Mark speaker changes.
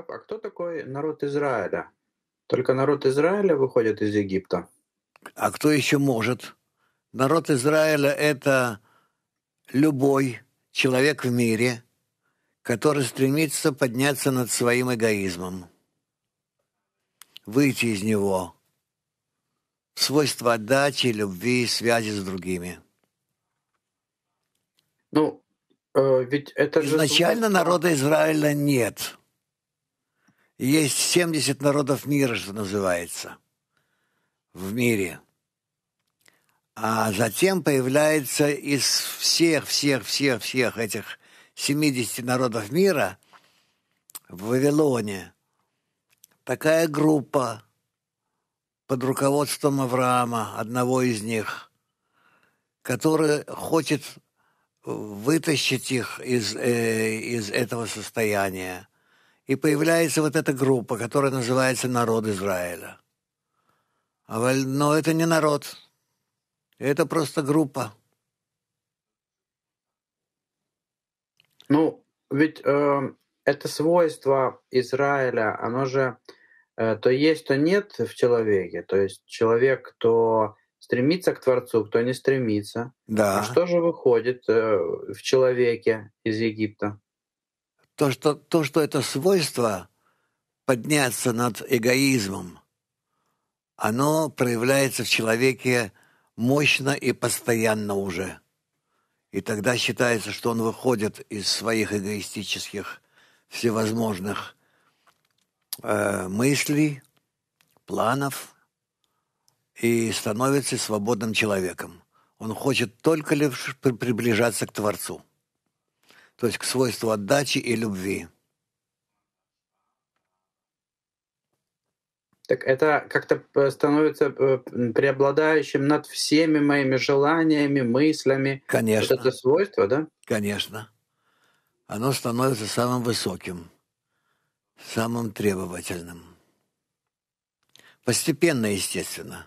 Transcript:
Speaker 1: араб, а кто такой народ Израиля? Только народ Израиля выходит из Египта. А кто еще может?
Speaker 2: Народ Израиля – это любой человек в мире, который стремится подняться над своим эгоизмом, выйти из него, свойства отдачи, любви, связи с другими.
Speaker 1: Ну, э, ведь
Speaker 2: это же... Изначально народа Израиля нет. Есть 70 народов мира, что называется, в мире. А затем появляется из всех, всех, всех, всех этих 70 народов мира в Вавилоне такая группа под руководством Авраама, одного из них, который хочет вытащить их из, э, из этого состояния. И появляется вот эта группа, которая называется «Народ Израиля». А Но ну, это не народ. Это просто группа.
Speaker 1: Ну, ведь э, это свойство Израиля, оно же э, то есть, то нет в человеке. То есть человек, кто стремится к Творцу, кто не стремится. Да. А что же выходит э, в человеке из Египта?
Speaker 2: то, что, то, что это свойство подняться над эгоизмом, оно проявляется в человеке мощно и постоянно уже. И тогда считается, что он выходит из своих эгоистических всевозможных э, мыслей, планов и становится свободным человеком. Он хочет только лишь приближаться к Творцу то есть к
Speaker 1: свойству отдачи и любви. Так это как-то э, становится э, преобладающим над всеми моими желаниями, мыслями. Конечно. Вот это свойство, да? Конечно.
Speaker 2: Оно становится самым высоким, самым требовательным. Постепенно, естественно.